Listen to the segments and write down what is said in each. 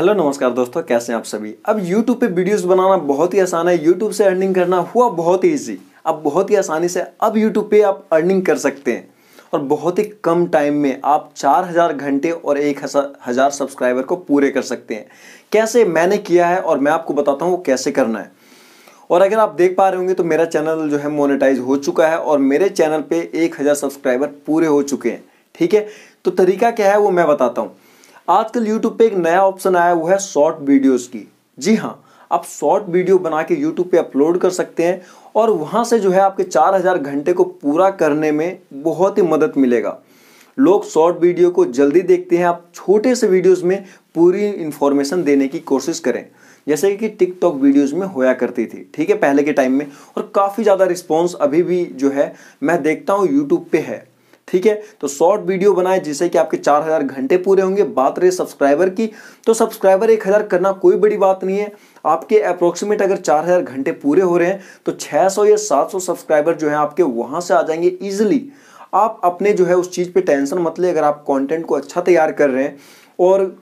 hello नमस्कार दोस्तों कैसे हैं आप सभी अब यूट्यूब पे वीडियोस बनाना बहुत ही आसान है यूट्यूब से अर्निंग करना हुआ बहुत ही ईजी अब बहुत ही आसानी से अब यूट्यूब पे आप अर्निंग कर सकते हैं और बहुत ही कम टाइम में आप चार हजार घंटे और एक हज़ार सब्सक्राइबर को पूरे कर सकते हैं कैसे मैंने किया है और मैं आपको बताता हूँ वो कैसे करना है और अगर आप देख पा रहे होंगे तो मेरा चैनल जो है मोनिटाइज हो चुका है और मेरे चैनल पर एक सब्सक्राइबर पूरे हो चुके हैं ठीक है तो तरीका क्या है वो मैं बताता हूँ आजकल यूट्यूब पे एक नया ऑप्शन आया हुआ है शॉर्ट वीडियोस की जी हाँ आप शॉर्ट वीडियो बना के यूट्यूब पे अपलोड कर सकते हैं और वहाँ से जो है आपके 4000 घंटे को पूरा करने में बहुत ही मदद मिलेगा लोग शॉर्ट वीडियो को जल्दी देखते हैं आप छोटे से वीडियोस में पूरी इन्फॉर्मेशन देने की कोशिश करें जैसे कि टिकटॉक वीडियोस में होया करती थी ठीक है पहले के टाइम में और काफ़ी ज़्यादा रिस्पॉन्स अभी भी जो है मैं देखता हूँ यूट्यूब पे है ठीक है तो शॉर्ट वीडियो बनाए जिससे कि आपके चार हज़ार घंटे पूरे होंगे बात रहे सब्सक्राइबर की तो सब्सक्राइबर एक हज़ार करना कोई बड़ी बात नहीं है आपके अप्रोक्सीमेट अगर चार हज़ार घंटे पूरे हो रहे हैं तो 600 या 700 सब्सक्राइबर जो है आपके वहाँ से आ जाएंगे ईजिली आप अपने जो है उस चीज़ पे टेंशन मत ले अगर आप कॉन्टेंट को अच्छा तैयार कर रहे हैं और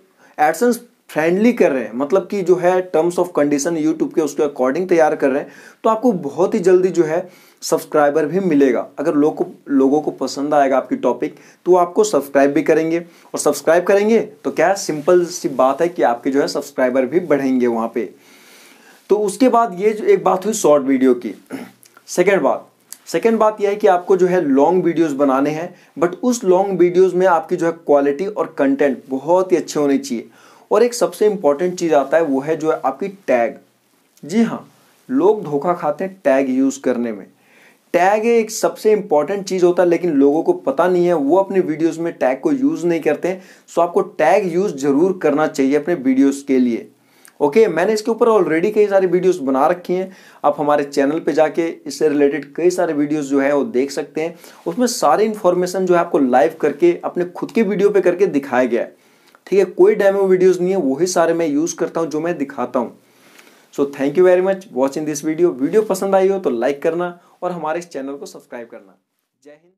एडसेंस फ्रेंडली कर रहे हैं मतलब कि जो है टर्म्स ऑफ कंडीशन यूट्यूब के उसके अकॉर्डिंग तैयार कर रहे हैं तो आपको बहुत ही जल्दी जो है सब्सक्राइबर भी मिलेगा अगर लोग को लोगों को पसंद आएगा आपकी टॉपिक तो आपको सब्सक्राइब भी करेंगे और सब्सक्राइब करेंगे तो क्या सिंपल सी बात है कि आपके जो है सब्सक्राइबर भी बढ़ेंगे वहाँ पर तो उसके बाद ये जो एक बात हुई शॉर्ट वीडियो की सेकेंड बात सेकेंड बात यह है कि आपको जो है लॉन्ग वीडियोस बनाने हैं बट उस लॉन्ग वीडियोस में आपकी जो है क्वालिटी और कंटेंट बहुत ही अच्छे होने चाहिए और एक सबसे इम्पॉर्टेंट चीज़ आता है वो है जो है आपकी टैग जी हाँ लोग धोखा खाते हैं टैग यूज़ करने में टैग एक सबसे इंपॉर्टेंट चीज़ होता है लेकिन लोगों को पता नहीं है वो अपने वीडियोस में टैग को यूज़ नहीं करते सो आपको टैग यूज़ ज़रूर करना चाहिए अपने वीडियोस के लिए ओके okay, मैंने इसके ऊपर ऑलरेडी कई सारी वीडियोस बना रखी हैं आप हमारे चैनल पे जाके इससे रिलेटेड कई सारे वीडियोस जो है वो देख सकते हैं उसमें सारी इन्फॉर्मेशन जो है आपको लाइव करके अपने खुद के वीडियो पे करके दिखाया गया है ठीक है कोई डेमो वीडियोस नहीं है वही सारे मैं यूज़ करता हूँ जो मैं दिखाता हूँ so thank you very much watching this video video पसंद आई हो तो लाइक करना और हमारे इस चैनल को सब्सक्राइब करना जय हिंद